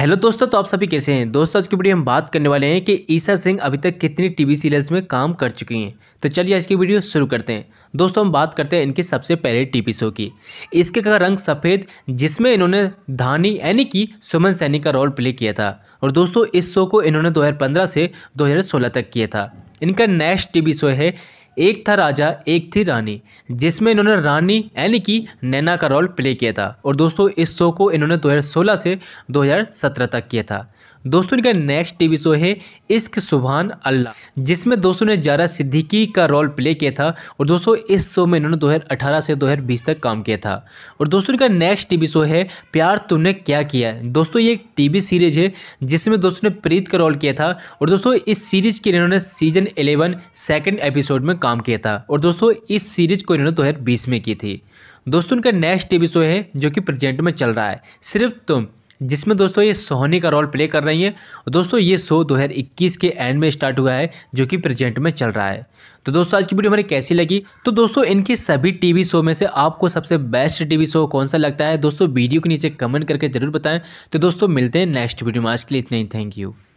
hello दोस्तों तो आप सभी कैसे हैं दोस्तों आज की वीडियो हम बात करने वाले हैं कि ईशा सिंह अभी तक कितनी टीवी सीरियल्स में काम कर चुकी हैं तो चलिए आज की वीडियो शुरू करते हैं दोस्तों हम बात करते हैं इनके सबसे पहले टीवी शो की इसके का रंग सफ़ेद जिसमें इन्होंने धानी यानी कि सुमन सैनी का रोल प्ले किया था और दोस्तों इस शो को इन्होंने दो से दो तक किया था इनका नेक्स्ट टी शो है एक था राजा एक थी रानी जिसमें इन्होंने रानी यानी कि नैना का रोल प्ले किया था और दोस्तों इस शो को इन्होंने 2016 से 2017 तक किया था दोस्तों इनका नेक्स्ट टीवी शो है इश्क सुबहान अल्लाह जिसमें दोस्तों ने जारा सिद्दीकी का रोल प्ले किया था और दोस्तों इस शो में इन्होंने 2018 से 2020 तक काम किया था और दोस्तों इनका नेक्स्ट टीवी शो है प्यार तूने क्या किया दोस्तों ये एक टीवी सीरीज है जिसमें दोस्तों ने प्रीत का रोल किया था और दोस्तों इस सीरीज के इन्होंने सीजन एलेवन सेकेंड एपिसोड में काम किया था और दोस्तों इस सीरीज को इन्होंने दो में की थी दोस्तों इनका नेक्स्ट टीवी शो है जो कि प्रेजेंट में चल रहा है सिर्फ तुम जिसमें दोस्तों ये सोहनी का रोल प्ले कर रही हैं दोस्तों ये शो 2021 के एंड में स्टार्ट हुआ है जो कि प्रेजेंट में चल रहा है तो दोस्तों आज की वीडियो हमारी कैसी लगी तो दोस्तों इनके सभी टीवी शो में से आपको सबसे बेस्ट टीवी शो कौन सा लगता है दोस्तों वीडियो के नीचे कमेंट करके जरूर बताएं तो दोस्तों मिलते हैं नेक्स्ट वीडियो में आज के लिए इतना ही थैंक यू